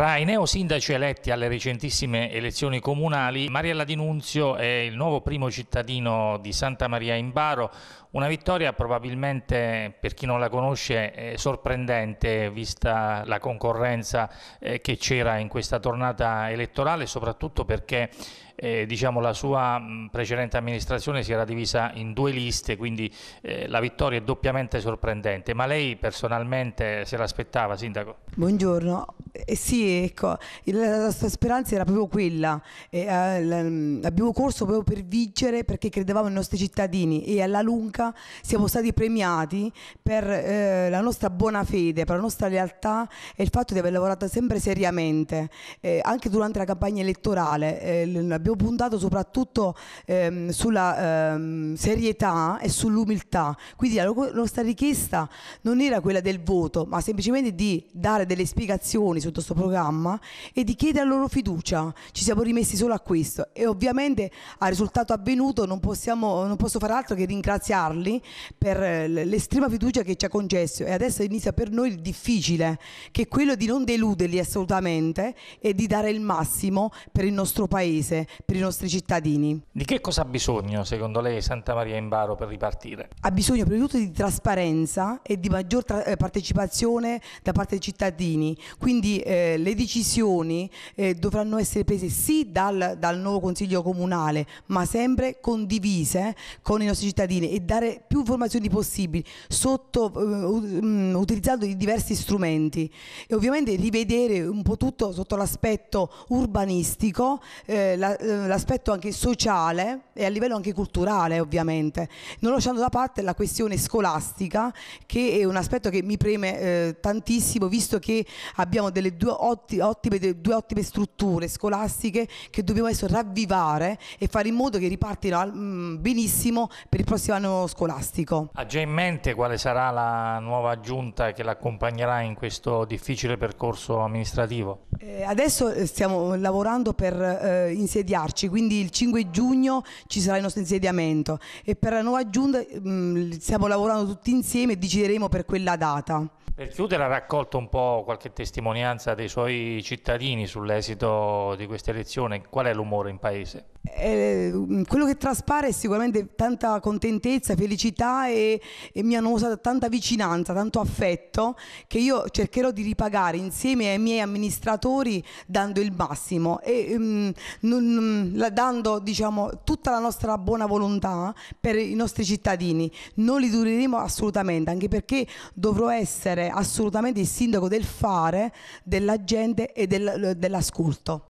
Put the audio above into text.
Tra i neosindaci eletti alle recentissime elezioni comunali, Mariella Dinunzio è il nuovo primo cittadino di Santa Maria in Baro, una vittoria probabilmente, per chi non la conosce, è sorprendente vista la concorrenza eh, che c'era in questa tornata elettorale, soprattutto perché eh, diciamo, la sua precedente amministrazione si era divisa in due liste, quindi eh, la vittoria è doppiamente sorprendente. Ma lei personalmente se l'aspettava, Sindaco? Buongiorno. Eh sì, ecco, la sua speranza era proprio quella. E, eh, mm, abbiamo corso proprio per vincere perché credevamo nei nostri cittadini e alla lunga siamo stati premiati per eh, la nostra buona fede, per la nostra lealtà e il fatto di aver lavorato sempre seriamente. Eh, anche durante la campagna elettorale eh, abbiamo puntato soprattutto ehm, sulla ehm, serietà e sull'umiltà. Quindi la nostra richiesta non era quella del voto, ma semplicemente di dare delle spiegazioni su piaciuto questo programma e di chiedere loro fiducia. Ci siamo rimessi solo a questo e ovviamente al risultato avvenuto non, possiamo, non posso fare altro che ringraziarli per eh, l'estrema fiducia che ci ha concesso e adesso inizia per noi il difficile, che è quello di non deluderli assolutamente e di dare il massimo per il nostro paese, per i nostri cittadini. Di che cosa ha bisogno secondo lei Santa Maria in Baro per ripartire? Ha bisogno prima di tutto di trasparenza e di maggior eh, partecipazione da parte dei cittadini, quindi eh, le decisioni eh, dovranno essere prese sì dal, dal, nuovo consiglio comunale ma sempre condivise con i nostri cittadini e dare più informazioni possibili sotto, um, utilizzando i diversi strumenti e ovviamente rivedere un po' tutto sotto l'aspetto urbanistico, eh, eh l'aspetto la, anche sociale e a livello anche culturale ovviamente, non lasciando da parte la questione scolastica che è un aspetto che mi preme eh, tantissimo visto che abbiamo delle delle due ottime, due ottime strutture scolastiche che dobbiamo adesso ravvivare e fare in modo che ripartino mm, benissimo per il prossimo anno scolastico. Ha già in mente quale sarà la nuova giunta che l'accompagnerà in questo difficile percorso amministrativo? Eh, adesso eh, stiamo lavorando per eh, insediarci, quindi il 5 giugno ci sarà il nostro insediamento e per la nuova giunta mh, mm, stiamo lavorando tutti insieme e decideremo per quella data. Per chiudere ha raccolto un po' qualche testimonianza testimonianza dei suoi cittadini sull'esito di questa elezione, qual è l'umore in paese? Eh, mm, quello che traspare è sicuramente tanta contentezza, felicità e, e mi hanno usato tanta vicinanza, tanto affetto che io cercherò di ripagare insieme ai miei amministratori dando il massimo e um, dando diciamo, tutta la nostra buona volontà per i nostri cittadini. Non li dureremo assolutamente, anche perché dovrò essere assolutamente il sindaco del fare, della gente e del, dell'ascolto.